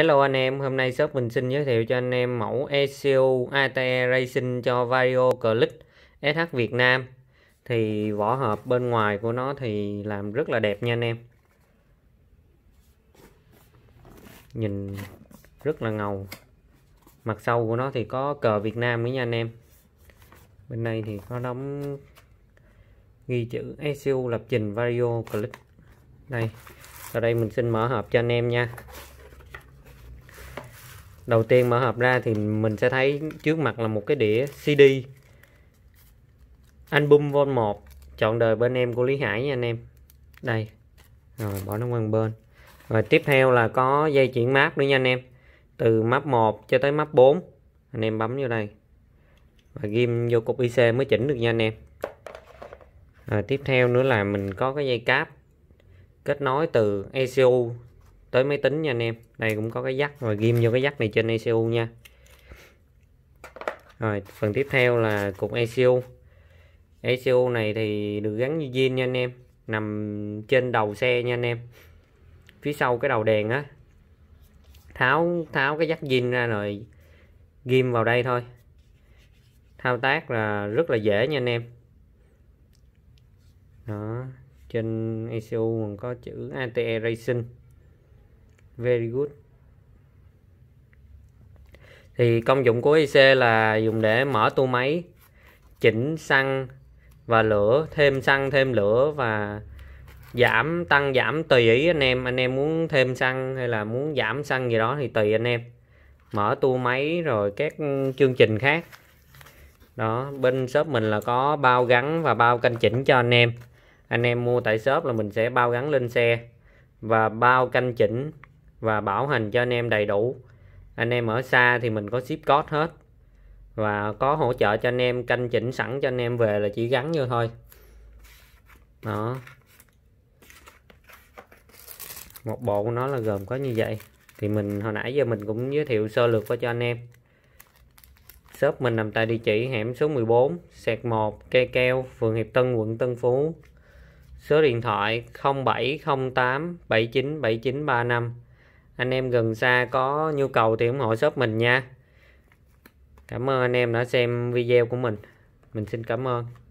Hello anh em, hôm nay shop mình xin giới thiệu cho anh em mẫu ECU ATE Racing cho Vario Click SH Việt Nam Thì vỏ hộp bên ngoài của nó thì làm rất là đẹp nha anh em Nhìn rất là ngầu Mặt sau của nó thì có cờ Việt Nam nữa nha anh em Bên đây thì có đóng ghi chữ ECU lập trình Vario Click Đây, sau đây mình xin mở hộp cho anh em nha đầu tiên mở hộp ra thì mình sẽ thấy trước mặt là một cái đĩa CD album vol 1 chọn đời bên em của Lý Hải nha anh em đây rồi bỏ nó qua bên và tiếp theo là có dây chuyển map nữa nha anh em từ map 1 cho tới map 4 anh em bấm vô đây và ghim vô cục IC mới chỉnh được nha anh em à, tiếp theo nữa là mình có cái dây cáp kết nối từ ECU tới máy tính nha anh em đây cũng có cái dắt rồi ghim vô cái dắt này trên ECU nha rồi phần tiếp theo là cục ECU ECU này thì được gắn như zin nha anh em nằm trên đầu xe nha anh em phía sau cái đầu đèn á tháo tháo cái dắt zin ra rồi ghim vào đây thôi thao tác là rất là dễ nha anh em đó trên ECU còn có chữ ATE Racing very good thì công dụng của IC là dùng để mở tua máy chỉnh xăng và lửa thêm xăng thêm lửa và giảm tăng giảm tùy ý anh em anh em muốn thêm xăng hay là muốn giảm xăng gì đó thì tùy anh em mở tua máy rồi các chương trình khác đó bên shop mình là có bao gắn và bao canh chỉnh cho anh em anh em mua tại shop là mình sẽ bao gắn lên xe và bao canh chỉnh và bảo hành cho anh em đầy đủ anh em ở xa thì mình có ship code hết và có hỗ trợ cho anh em canh chỉnh sẵn cho anh em về là chỉ gắn vô thôi đó một bộ của nó là gồm có như vậy thì mình hồi nãy giờ mình cũng giới thiệu sơ lược qua cho anh em shop mình nằm tại địa chỉ hẻm số 14 sẹt 1 cây keo phường Hiệp Tân quận Tân Phú số điện thoại 0708 797935 anh em gần xa có nhu cầu thì ủng hộ shop mình nha cảm ơn anh em đã xem video của mình mình xin cảm ơn